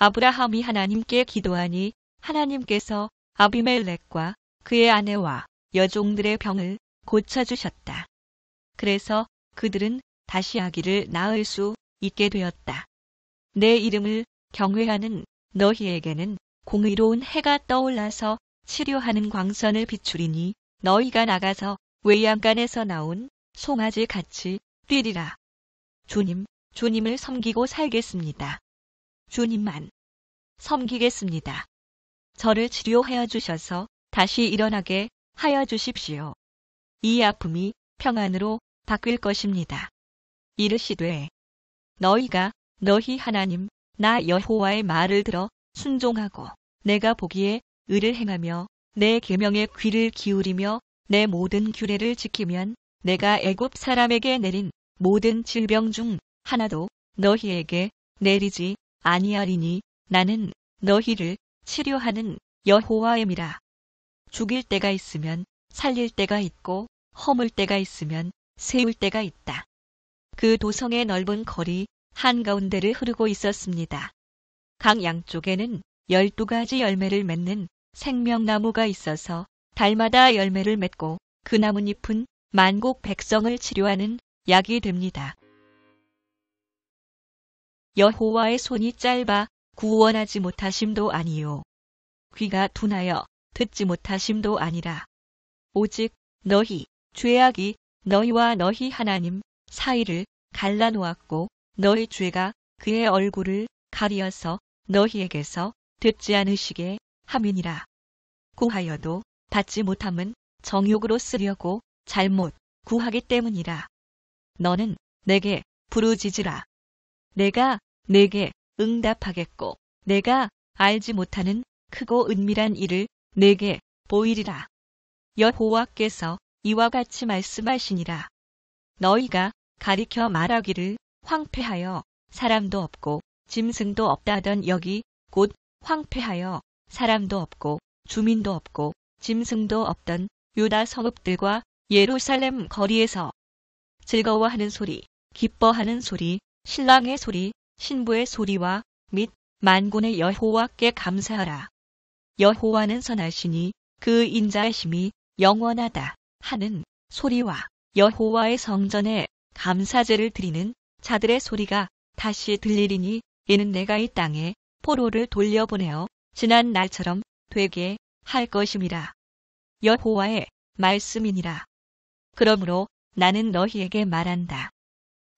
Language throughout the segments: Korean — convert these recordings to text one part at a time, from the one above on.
아브라함이 하나님께 기도하니 하나님께서 아비멜렉과 그의 아내와 여종들의 병을 고쳐주셨다. 그래서 그들은 다시 아기를 낳을 수 있게 되었다. 내 이름을 경외하는 너희에게는 공의로운 해가 떠올라서 치료하는 광선을 비추리니 너희가 나가서 외양간에서 나온 송아지 같이 뛰리라. 주님, 주님을 섬기고 살겠습니다. 주님만 섬기겠습니다. 저를 치료하여 주셔서 다시 일어나게 하여 주십시오. 이 아픔이 평안으로 바뀔 것입니다. 이르시되 너희가 너희 하나님 나 여호와의 말을 들어 순종하고 내가 보기에 의를 행하며 내 계명에 귀를 기울이며 내 모든 규례를 지키면 내가 애굽 사람에게 내린 모든 질병 중 하나도 너희에게 내리지 아니하리니 나는 너희를 치료하는 여호와임이라. 죽일 때가 있으면 살릴 때가 있고 허물 때가 있으면 세울 때가 있다. 그 도성의 넓은 거리 한가운데를 흐르고 있었습니다. 강 양쪽에는 열두 가지 열매를 맺는 생명나무가 있어서 달마다 열매를 맺고 그 나뭇잎은 만국 백성을 치료하는 약이 됩니다. 여호와의 손이 짧아 구원하지 못하심도 아니요. 귀가 둔하여 듣지 못하심도 아니라. 오직 너희 죄악이 너희와 너희 하나님 사이를 갈라놓았고 너희 죄가 그의 얼굴을 가리어서 너희에게서 듣지 않으시게 함이니라. 구하여도 받지 못함은 정욕으로 쓰려고 잘못 구하기 때문이라. 너는 내게 부르짖으라. 내가 내게 응답하겠고 내가 알지 못하는 크고 은밀한 일을 내게 보이리라. 여호와께서 이와 같이 말씀하시니라. 너희가 가리켜 말하기를 황폐하여 사람도 없고 짐승도 없다던 여기 곧 황폐하여 사람도 없고 주민도 없고 짐승도 없던 유다 성읍들과 예루살렘 거리에서 즐거워하는 소리, 기뻐하는 소리, 신랑의 소리, 신부의 소리와 및 만군의 여호와께 감사하라. 여호와는 선하시니 그 인자하심이 영원하다 하는 소리와 여호와의 성전에 감사제를 드리는 자들의 소리가 다시 들리리니 이는 내가 이 땅에 포로를 돌려보내어 지난 날처럼 되게 할 것임이라. 여호와의 말씀이니라. 그러므로 나는 너희에게 말한다.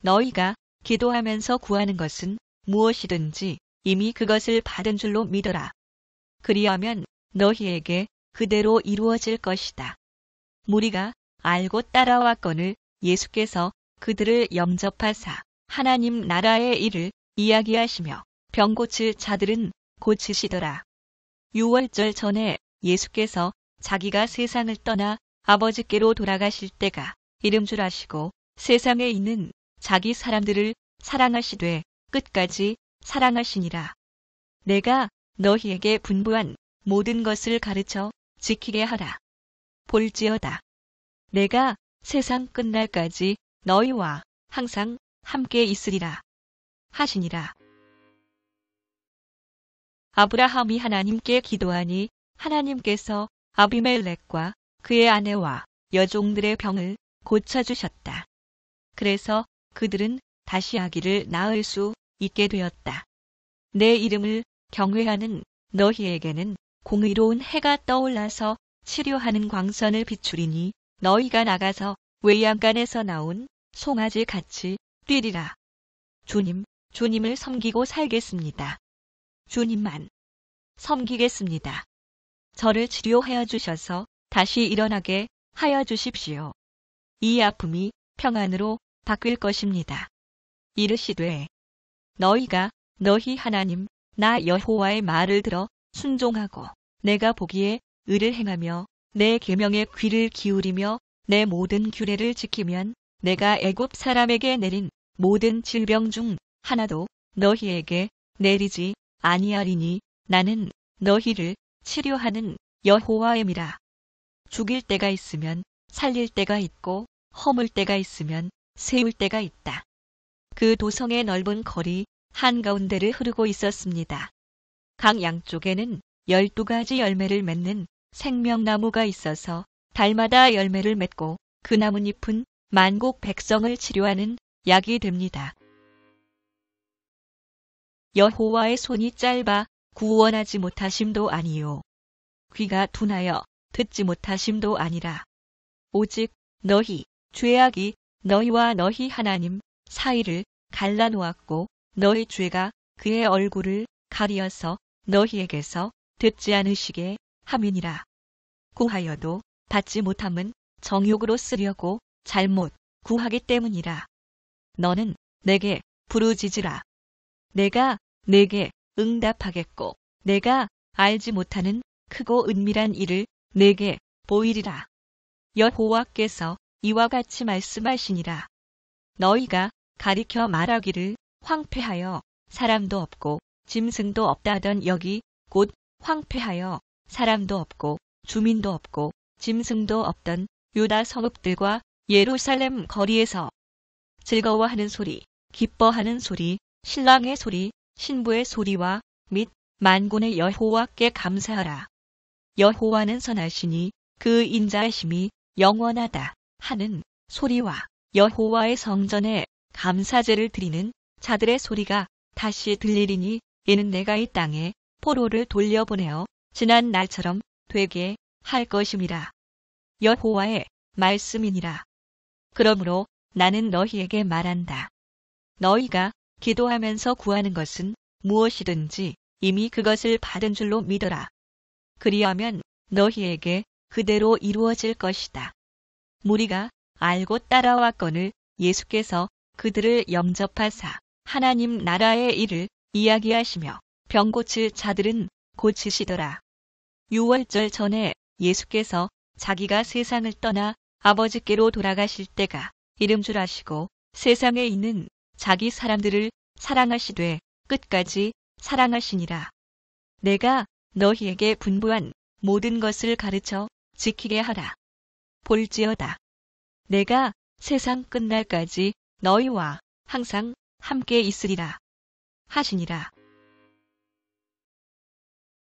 너희가 기도하면서 구하는 것은 무엇이든지 이미 그것을 받은 줄로 믿어라. 그리하면 너희에게 그대로 이루어질 것이다. 무리가 알고 따라왔건을 예수께서 그들을 영접하사 하나님 나라의 일을 이야기하시며 병 고칠 자들은 고치시더라. 6월절 전에 예수께서 자기가 세상을 떠나 아버지께로 돌아가실 때가 이름 줄 아시고 세상에 있는 자기 사람들을 사랑하시되 끝까지 사랑하시니라. 내가 너희에게 분부한 모든 것을 가르쳐 지키게 하라. 볼지어다. 내가 세상 끝날까지 너희와 항상 함께 있으리라. 하시니라. 아브라함이 하나님께 기도하니 하나님께서 아비멜렉과 그의 아내와 여종들의 병을 고쳐주셨다. 그래서 그들은 다시 아기를 낳을 수 있게 되었다. 내 이름을 경외하는 너희에게는 공의로운 해가 떠올라서 치료하는 광선을 비추리니 너희가 나가서 외양간에서 나온 송아지 같이 뛰리라. 주님, 주님을 섬기고 살겠습니다. 주님만 섬기겠습니다. 저를 치료하여 주셔서 다시 일어나게 하여 주십시오. 이 아픔이 평안으로 바뀔 것입니다. 이르시되 너희가 너희 하나님 나 여호와의 말을 들어 순종하고 내가 보기에 의를 행하며 내 계명에 귀를 기울이며 내 모든 규례를 지키면 내가 애굽 사람에게 내린 모든 질병 중 하나도 너희에게 내리지 아니하리니 나는 너희를 치료하는 여호와임이라. 죽일 때가 있으면 살릴 때가 있고 허물 때가 있으면 세울 때가 있다. 그 도성의 넓은 거리 한가운데를 흐르고 있었습니다. 강 양쪽에는 열두 가지 열매를 맺는 생명나무가 있어서 달마다 열매를 맺고 그 나뭇잎은 만국 백성을 치료하는 약이 됩니다. 여호와의 손이 짧아 구원하지 못하심도 아니요. 귀가 둔하여 듣지 못하심도 아니라. 오직 너희 죄악이 너희와 너희 하나님 사이를 갈라놓았고 너희 죄가 그의 얼굴을 가리어서 너희에게서 듣지 않으시게 함이니라. 구하여도 받지 못함은 정욕으로 쓰려고 잘못 구하기 때문이라. 너는 내게 부르짖으라. 내가 내게 응답하겠고 내가 알지 못하는 크고 은밀한 일을 내게 보이리라. 여호와께서 이와 같이 말씀하시니라. 너희가 가리켜 말하기를 황폐하여 사람도 없고 짐승도 없다 하던 여기 곧 황폐하여 사람도 없고 주민도 없고 짐승도 없던 유다 성읍들과 예루살렘 거리에서 즐거워하는 소리, 기뻐하는 소리, 신랑의 소리, 신부의 소리와 및 만군의 여호와께 감사하라. 여호와는 선하시니 그 인자하심이 영원하다. 하는 소리와 여호와의 성전에 감사제를 드리는 자들의 소리가 다시 들리리니 이는 내가 이 땅에 포로를 돌려보내어 지난 날처럼 되게 할 것임이라. 여호와의 말씀이니라. 그러므로 나는 너희에게 말한다. 너희가 기도하면서 구하는 것은 무엇이든지 이미 그것을 받은 줄로 믿어라. 그리하면 너희에게 그대로 이루어질 것이다. 무리가 알고 따라왔건을 예수께서 그들을 영접하사 하나님 나라의 일을 이야기하시며 병 고칠 자들은 고치시더라. 6월절 전에 예수께서 자기가 세상을 떠나 아버지께로 돌아가실 때가 이름 줄 아시고 세상에 있는 자기 사람들을 사랑하시되 끝까지 사랑하시니라. 내가 너희에게 분부한 모든 것을 가르쳐 지키게 하라. 볼지어다. 내가 세상 끝날까지 너희와 항상 함께 있으리라 하시니라.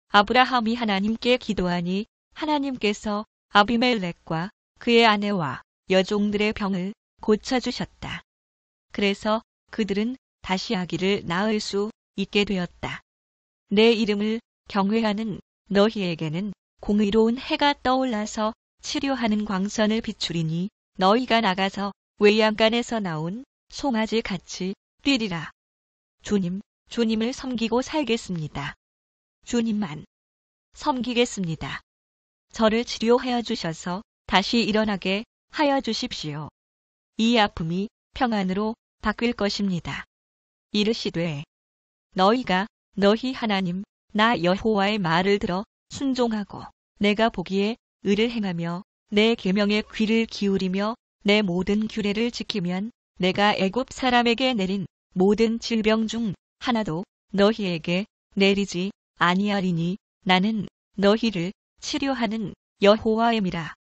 아브라함이 하나님께 기도하니 하나님께서 아비멜렉과 그의 아내와 여종들의 병을 고쳐주셨다. 그래서 그들은 다시 아기를 낳을 수 있게 되었다. 내 이름을 경외하는 너희에게는 공의로운 해가 떠올라서 치료하는 광선을 비추리니 너희가 나가서 외양간에서 나온 송아지 같이 뛰리라. 주님, 주님을 섬기고 살겠습니다. 주님만 섬기겠습니다. 저를 치료하여 주셔서 다시 일어나게 하여 주십시오. 이 아픔이 평안으로 바뀔 것입니다. 이르시되 너희가 너희 하나님 나 여호와의 말을 들어 순종하고 내가 보기에 의를 행하며 내 계명에 귀를 기울이며 내 모든 규례를 지키면 내가 애굽 사람에게 내린 모든 질병 중 하나도 너희에게 내리지 아니하리니 나는 너희를 치료하는 여호와임이라.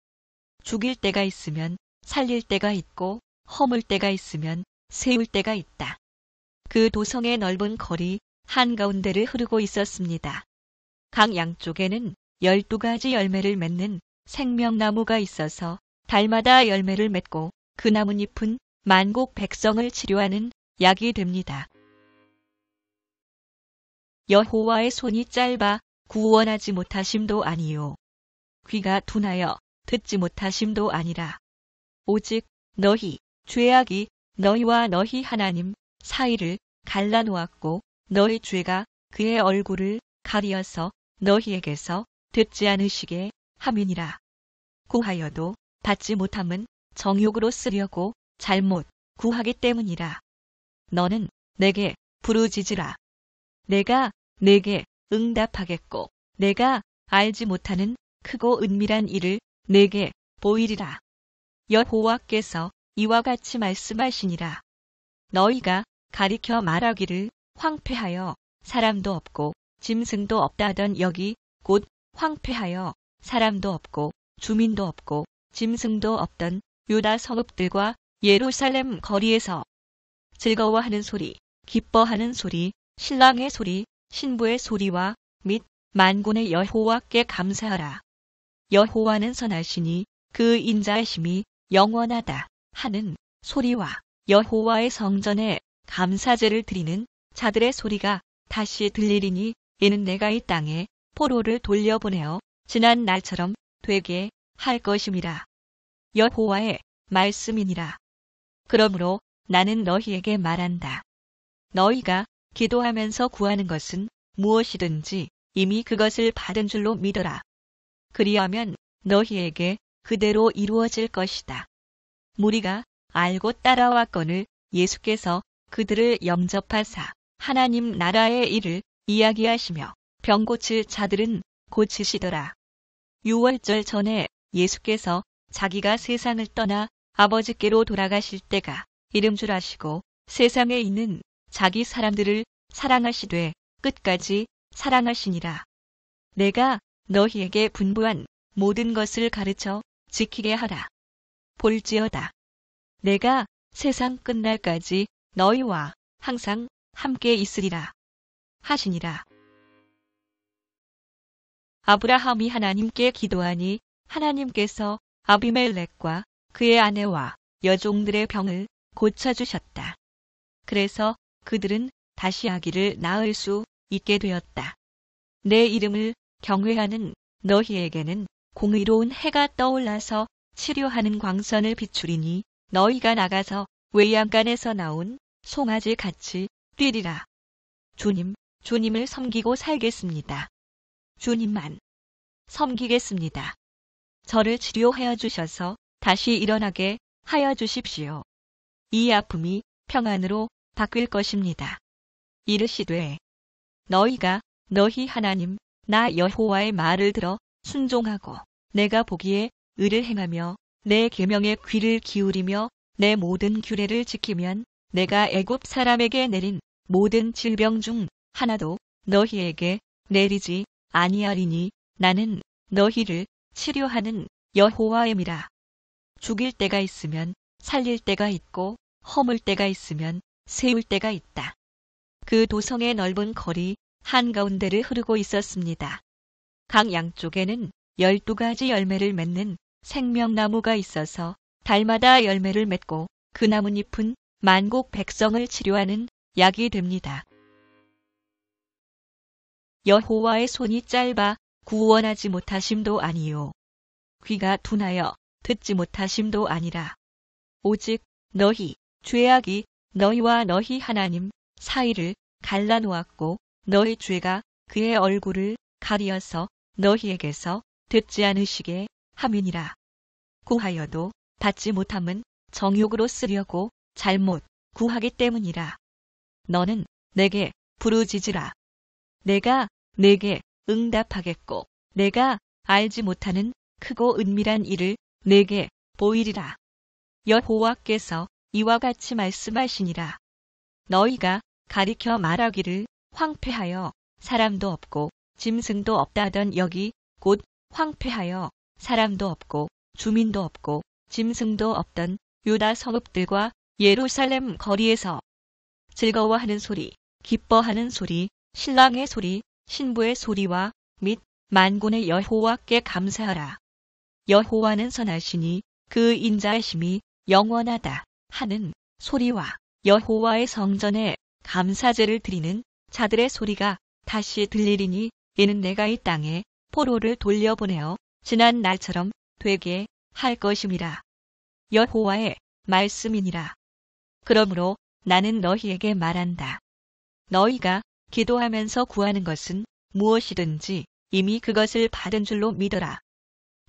죽일 때가 있으면 살릴 때가 있고 허물 때가 있으면 세울 때가 있다. 그 도성의 넓은 거리 한가운데를 흐르고 있었습니다. 강 양쪽에는 열두 가지 열매를 맺는 생명나무가 있어서 달마다 열매를 맺고 그 나뭇잎은 만국 백성을 치료하는 약이 됩니다. 여호와의 손이 짧아 구원하지 못하심도 아니요. 귀가 둔하여 듣지 못하심도 아니라. 오직 너희 죄악이 너희와 너희 하나님 사이를 갈라놓았고 너희 죄가 그의 얼굴을 가리어서 너희에게서 듣지 않으시게 함이니라. 구하여도 받지 못함은 정욕으로 쓰려고 잘못 구하기 때문이라. 너는 내게 부르짖으라. 내가 내게 응답하겠고 내가 알지 못하는 크고 은밀한 일을 내게 보이리라. 여호와께서 이와 같이 말씀하시니라. 너희가 가리켜 말하기를 황폐하여 사람도 없고 짐승도 없다 하던 여기 곧 황폐하여 사람도 없고 주민도 없고 짐승도 없던 유다 성읍들과 예루살렘 거리에서 즐거워하는 소리, 기뻐하는 소리, 신랑의 소리, 신부의 소리와 및 만군의 여호와께 감사하라. 여호와는 선하시니 그 인자심이 영원하다 하는 소리와 여호와의 성전에 감사제를 드리는 자들의 소리가 다시 들리리니 이는 내가 이 땅에 포로를 돌려보내어 지난 날처럼 되게 할 것임이라. 여호와의 말씀이니라. 그러므로 나는 너희에게 말한다. 너희가 기도하면서 구하는 것은 무엇이든지 이미 그것을 받은 줄로 믿어라. 그리하면 너희에게 그대로 이루어질 것이다. 무리가 알고 따라왔건을 예수께서 그들을 영접하사 하나님 나라의 일을 이야기하시며 병 고칠 자들은 고치시더라. 6월절 전에 예수께서 자기가 세상을 떠나 아버지께로 돌아가실 때가 이름 줄 아시고 세상에 있는 자기 사람들을 사랑하시되 끝까지 사랑하시니라. 내가 너희에게 분부한 모든 것을 가르쳐 지키게 하라. 볼지어다. 내가 세상 끝날까지 너희와 항상 함께 있으리라. 하시니라. 아브라함이 하나님께 기도하니 하나님께서 아비멜렉과 그의 아내와 여종들의 병을 고쳐주셨다. 그래서 그들은 다시 아기를 낳을 수 있게 되었다. 내 이름을 경외하는 너희에게는 공의로운 해가 떠올라서 치료하는 광선을 비추리니 너희가 나가서 외양간에서 나온 송아지 같이 뛰리라. 주님, 주님을 섬기고 살겠습니다. 주님만 섬기겠습니다. 저를 치료하여 주셔서 다시 일어나게 하여 주십시오. 이 아픔이 평안으로 바뀔 것입니다. 이르시되 너희가 너희 하나님 나 여호와의 말을 들어 순종하고 내가 보기에 의를 행하며 내 계명에 귀를 기울이며 내 모든 규례를 지키면 내가 애굽 사람에게 내린 모든 질병 중 하나도 너희에게 내리지 아니하리니 나는 너희를 치료하는 여호와임이라. 죽일 때가 있으면 살릴 때가 있고 허물 때가 있으면 세울 때가 있다. 그 도성의 넓은 거리 한가운데를 흐르고 있었습니다. 강 양쪽에는 열두 가지 열매를 맺는 생명나무가 있어서 달마다 열매를 맺고 그 나뭇잎은 만국 백성을 치료하는 약이 됩니다. 여호와의 손이 짧아 구원하지 못하심도 아니요. 귀가 둔하여 듣지 못하심도 아니라. 오직 너희 죄악이 너희와 너희 하나님 사이를 갈라놓았고 너희 죄가 그의 얼굴을 가리어서 너희에게서 듣지 않으시게 함이니라. 구하여도 받지 못함은 정욕으로 쓰려고 잘못 구하기 때문이라. 너는 내게 부르짖으라. 내가 내게 응답하겠고 내가 알지 못하는 크고 은밀한 일을 내게 보이리라. 여호와께서 이와 같이 말씀하시니라. 너희가 가리켜 말하기를 황폐하여 사람도 없고 짐승도 없다던 여기 곧 황폐하여 사람도 없고 주민도 없고 짐승도 없던 유다 성읍들과 예루살렘 거리에서 즐거워하는 소리, 기뻐하는 소리, 신랑의 소리, 신부의 소리와 및 만군의 여호와께 감사하라. 여호와는 선하시니 그 인자심이 영원하다 하는 소리와 여호와의 성전에 감사제를 드리는 자들의 소리가 다시 들리리니 이는 내가 이 땅에 포로를 돌려보내어 지난 날처럼 되게 할 것임이라. 여호와의 말씀이니라. 그러므로 나는 너희에게 말한다. 너희가 기도하면서 구하는 것은 무엇이든지 이미 그것을 받은 줄로 믿어라.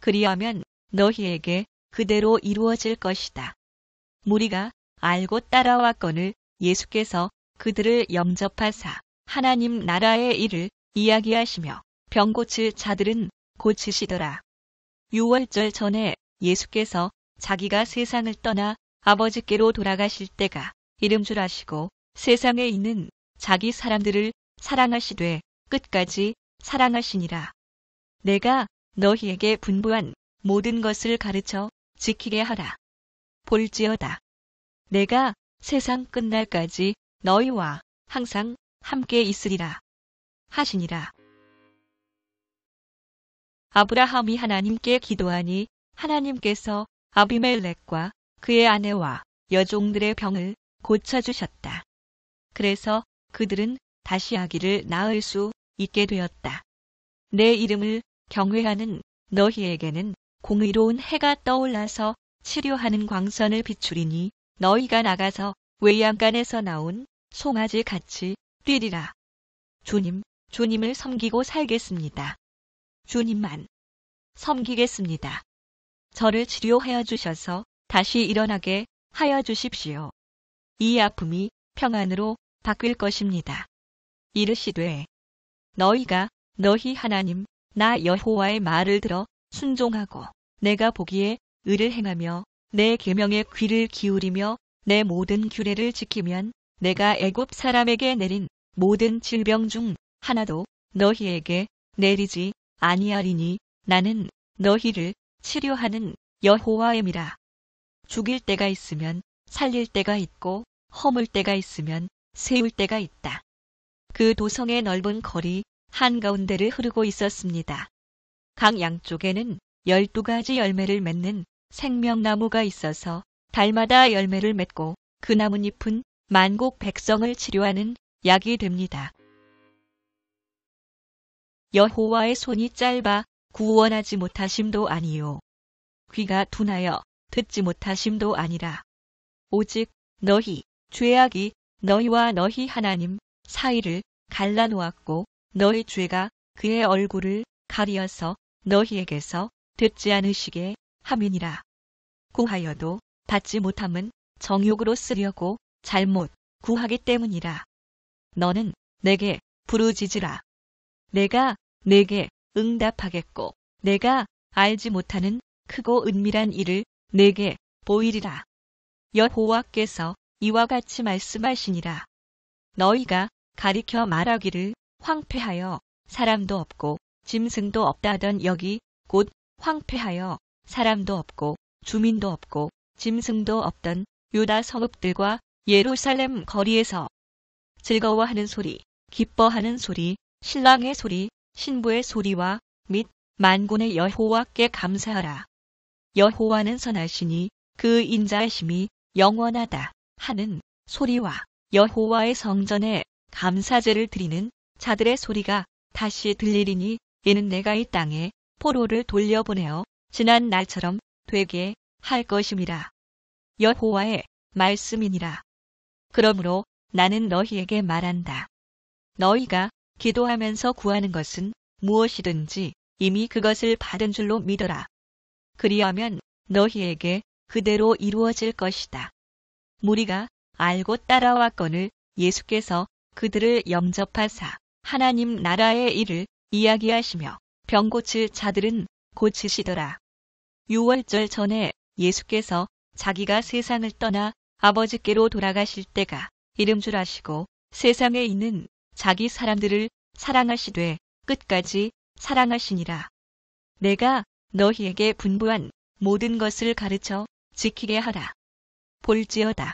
그리하면 너희에게 그대로 이루어질 것이다. 무리가 알고 따라왔건을 예수께서 그들을 영접하사 하나님 나라의 일을 이야기하시며 병 고칠 자들은 고치시더라. 6월절 전에 예수께서 자기가 세상을 떠나 아버지께로 돌아가실 때가 이름 줄 아시고 세상에 있는 자기 사람들을 사랑하시되 끝까지 사랑하시니라. 내가 너희에게 분부한 모든 것을 가르쳐 지키게 하라. 볼지어다. 내가 세상 끝날까지 너희와 항상 함께 있으리라. 하시니라. 아브라함이 하나님께 기도하니 하나님께서 아비멜렉과 그의 아내와 여종들의 병을 고쳐주셨다. 그래서 그들은 다시 아기를 낳을 수 있게 되었다. 내 이름을 경외하는 너희에게는 공의로운 해가 떠올라서 치료하는 광선을 비추리니 너희가 나가서 외양간에서 나온 송아지 같이 뛰리라. 주님, 주님을 섬기고 살겠습니다. 주님만 섬기겠습니다. 저를 치료하여 주셔서 다시 일어나게 하여 주십시오. 이 아픔이 평안으로 바뀔 것입니다. 이르시되 너희가 너희 하나님 나 여호와의 말을 들어 순종하고 내가 보기에 의를 행하며 내 계명에 귀를 기울이며 내 모든 규례를 지키면 내가 애굽 사람에게 내린 모든 질병 중 하나도 너희에게 내리지 아니하리니 나는 너희를 치료하는 여호와임이라. 죽일 때가 있으면 살릴 때가 있고 허물 때가 있으면 세울 때가 있다. 그 도성의 넓은 거리 한가운데를 흐르고 있었습니다. 강 양쪽에는 열두 가지 열매를 맺는 생명나무가 있어서 달마다 열매를 맺고 그 나뭇잎은 만국 백성을 치료하는 약이 됩니다. 여호와의 손이 짧아 구원하지 못하심도 아니요. 귀가 둔하여 듣지 못하심도 아니라. 오직 너희 죄악이 너희와 너희 하나님 사이를 갈라놓았고 너희 죄가 그의 얼굴을 가리어서 너희에게서 듣지 않으시게 함이니라. 구하여도 받지 못함은 정욕으로 쓰려고 잘못 구하기 때문이라. 너는 내게 부르짖으라. 내가 내게 응답하겠고 내가 알지 못하는 크고 은밀한 일을 내게 보이리라. 여호와께서 이와 같이 말씀하시니라. 너희가 가리켜 말하기를 황폐하여 사람도 없고 짐승도 없다 하던 여기 곧 황폐하여 사람도 없고 주민도 없고 짐승도 없던 유다 성읍들과 예루살렘 거리에서 즐거워하는 소리, 기뻐하는 소리, 신랑의 소리, 신부의 소리와 및 만군의 여호와께 감사하라. 여호와는 선하시니 그 인자하심이 영원하다. 하는 소리와 여호와의 성전에 감사제를 드리는 자들의 소리가 다시 들리리니 이는 내가 이 땅에 포로를 돌려보내어 지난 날처럼 되게 할 것임이라. 여호와의 말씀이니라. 그러므로 나는 너희에게 말한다. 너희가 기도하면서 구하는 것은 무엇이든지 이미 그것을 받은 줄로 믿어라. 그리하면 너희에게 그대로 이루어질 것이다. 무리가 알고 따라왔건을 예수께서 그들을 영접하사 하나님 나라의 일을 이야기하시며 병 고칠 자들은 고치시더라. 6월절 전에 예수께서 자기가 세상을 떠나 아버지께로 돌아가실 때가 이름 줄 아시고 세상에 있는 자기 사람들을 사랑하시되 끝까지 사랑하시니라. 내가 너희에게 분부한 모든 것을 가르쳐 지키게 하라. 볼지어다.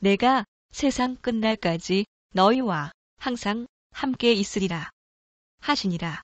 내가 세상 끝날까지 너희와 항상 함께 있으리라 하시니라.